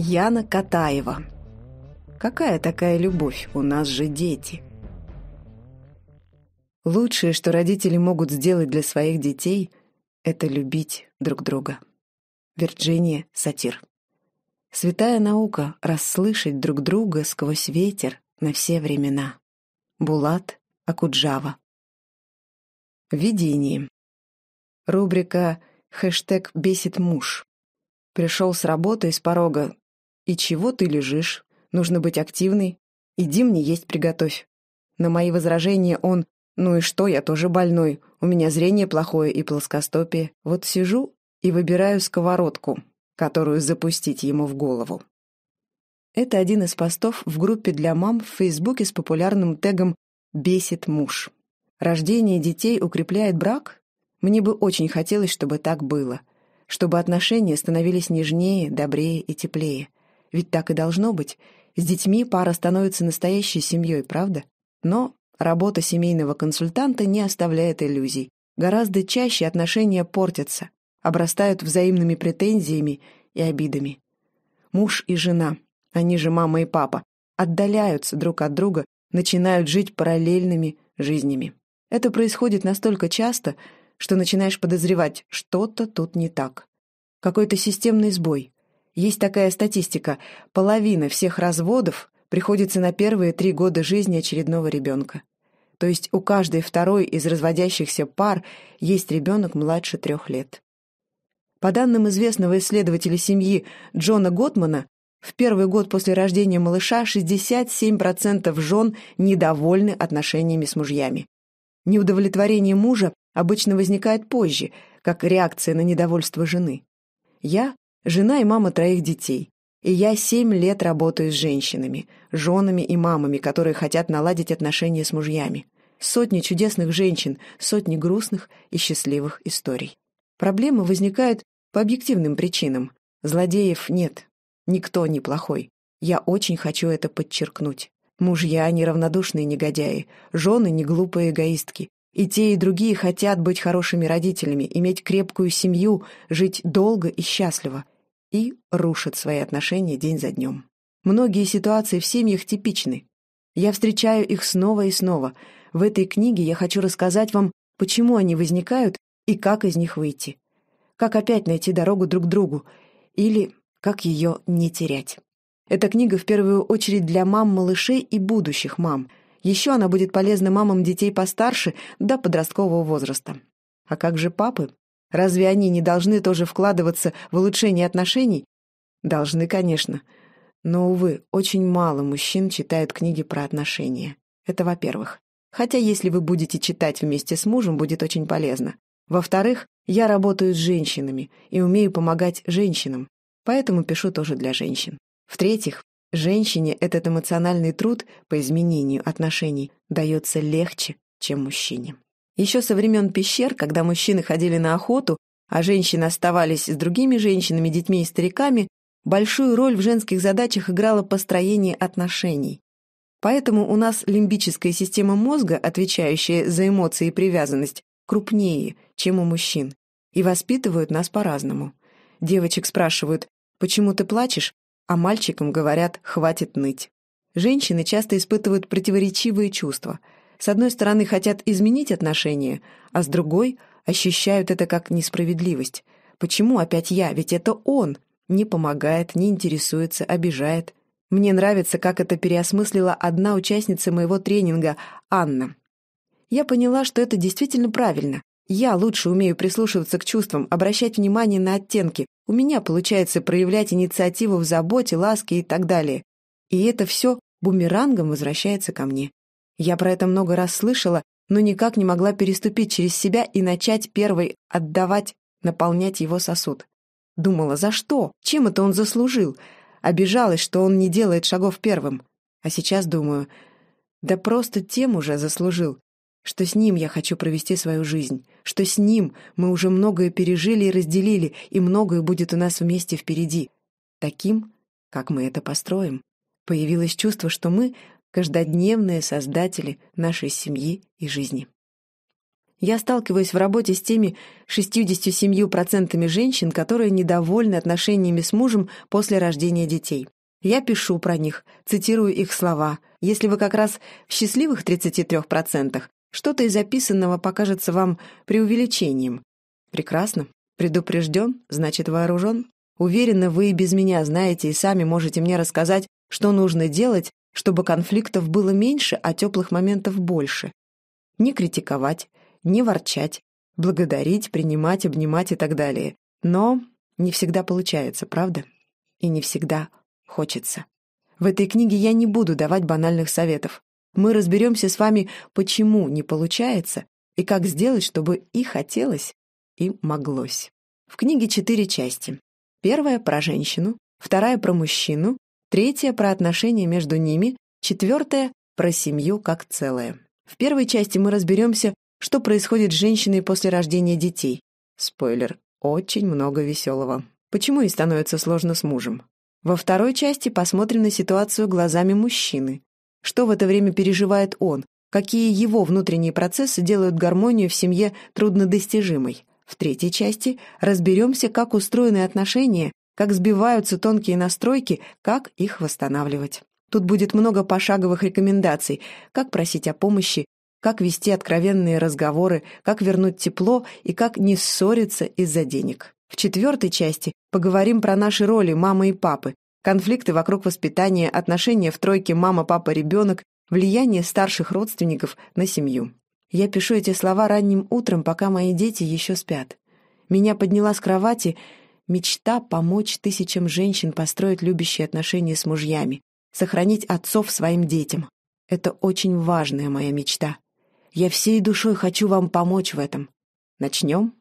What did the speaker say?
Яна Катаева. Какая такая любовь? У нас же дети. Лучшее, что родители могут сделать для своих детей, это любить друг друга. Вирджиния Сатир. Святая наука — расслышать друг друга сквозь ветер на все времена. Булат Акуджава. Видение. Рубрика «Хэштег бесит муж». Пришел с работы с порога. И чего ты лежишь? Нужно быть активной. Иди мне есть приготовь. На мои возражения он «Ну и что, я тоже больной, у меня зрение плохое и плоскостопие. Вот сижу и выбираю сковородку, которую запустить ему в голову». Это один из постов в группе для мам в Фейсбуке с популярным тегом «Бесит муж». Рождение детей укрепляет брак? Мне бы очень хотелось, чтобы так было чтобы отношения становились нежнее, добрее и теплее. Ведь так и должно быть. С детьми пара становится настоящей семьей, правда? Но работа семейного консультанта не оставляет иллюзий. Гораздо чаще отношения портятся, обрастают взаимными претензиями и обидами. Муж и жена, они же мама и папа, отдаляются друг от друга, начинают жить параллельными жизнями. Это происходит настолько часто, что начинаешь подозревать, что-то тут не так. Какой-то системный сбой. Есть такая статистика. Половина всех разводов приходится на первые три года жизни очередного ребенка. То есть у каждой второй из разводящихся пар есть ребенок младше трех лет. По данным известного исследователя семьи Джона Готмана, в первый год после рождения малыша 67% жен недовольны отношениями с мужьями. Неудовлетворение мужа обычно возникает позже, как реакция на недовольство жены. Я – жена и мама троих детей. И я семь лет работаю с женщинами, женами и мамами, которые хотят наладить отношения с мужьями. Сотни чудесных женщин, сотни грустных и счастливых историй. Проблемы возникают по объективным причинам. Злодеев нет. Никто не плохой. Я очень хочу это подчеркнуть. Мужья – неравнодушные негодяи, жены – не глупые эгоистки, и те, и другие хотят быть хорошими родителями, иметь крепкую семью, жить долго и счастливо. И рушат свои отношения день за днем. Многие ситуации в семьях типичны. Я встречаю их снова и снова. В этой книге я хочу рассказать вам, почему они возникают и как из них выйти. Как опять найти дорогу друг к другу. Или как ее не терять. Эта книга в первую очередь для мам малышей и будущих мам – еще она будет полезна мамам детей постарше до подросткового возраста. А как же папы? Разве они не должны тоже вкладываться в улучшение отношений? Должны, конечно. Но, увы, очень мало мужчин читают книги про отношения. Это во-первых. Хотя если вы будете читать вместе с мужем, будет очень полезно. Во-вторых, я работаю с женщинами и умею помогать женщинам, поэтому пишу тоже для женщин. В-третьих, Женщине этот эмоциональный труд по изменению отношений дается легче, чем мужчине. Еще со времен пещер, когда мужчины ходили на охоту, а женщины оставались с другими женщинами, детьми и стариками, большую роль в женских задачах играло построение отношений. Поэтому у нас лимбическая система мозга, отвечающая за эмоции и привязанность, крупнее, чем у мужчин, и воспитывают нас по-разному. Девочек спрашивают, почему ты плачешь, а мальчикам говорят «хватит ныть». Женщины часто испытывают противоречивые чувства. С одной стороны, хотят изменить отношения, а с другой – ощущают это как несправедливость. Почему опять я? Ведь это он. Не помогает, не интересуется, обижает. Мне нравится, как это переосмыслила одна участница моего тренинга, Анна. Я поняла, что это действительно правильно. Я лучше умею прислушиваться к чувствам, обращать внимание на оттенки. У меня получается проявлять инициативу в заботе, ласке и так далее. И это все бумерангом возвращается ко мне. Я про это много раз слышала, но никак не могла переступить через себя и начать первой отдавать, наполнять его сосуд. Думала, за что? Чем это он заслужил? Обижалась, что он не делает шагов первым. А сейчас думаю, да просто тем уже заслужил, что с ним я хочу провести свою жизнь, что с ним мы уже многое пережили и разделили, и многое будет у нас вместе впереди. Таким, как мы это построим. Появилось чувство, что мы — каждодневные создатели нашей семьи и жизни. Я сталкиваюсь в работе с теми 67% женщин, которые недовольны отношениями с мужем после рождения детей. Я пишу про них, цитирую их слова. Если вы как раз в счастливых 33%, что-то из описанного покажется вам преувеличением. Прекрасно. Предупрежден, значит вооружен. Уверена, вы и без меня знаете и сами можете мне рассказать, что нужно делать, чтобы конфликтов было меньше, а теплых моментов больше. Не критиковать, не ворчать, благодарить, принимать, обнимать и так далее. Но не всегда получается, правда? И не всегда хочется. В этой книге я не буду давать банальных советов. Мы разберемся с вами, почему не получается, и как сделать, чтобы и хотелось, и моглось. В книге четыре части. Первая про женщину, вторая про мужчину, третья про отношения между ними, четвертая про семью как целое. В первой части мы разберемся, что происходит с женщиной после рождения детей. Спойлер, очень много веселого. Почему ей становится сложно с мужем? Во второй части посмотрим на ситуацию глазами мужчины. Что в это время переживает он? Какие его внутренние процессы делают гармонию в семье труднодостижимой? В третьей части разберемся, как устроены отношения, как сбиваются тонкие настройки, как их восстанавливать. Тут будет много пошаговых рекомендаций, как просить о помощи, как вести откровенные разговоры, как вернуть тепло и как не ссориться из-за денег. В четвертой части поговорим про наши роли мамы и папы, Конфликты вокруг воспитания, отношения в тройке мама-папа-ребенок, влияние старших родственников на семью. Я пишу эти слова ранним утром, пока мои дети еще спят. Меня подняла с кровати мечта помочь тысячам женщин построить любящие отношения с мужьями, сохранить отцов своим детям. Это очень важная моя мечта. Я всей душой хочу вам помочь в этом. Начнем?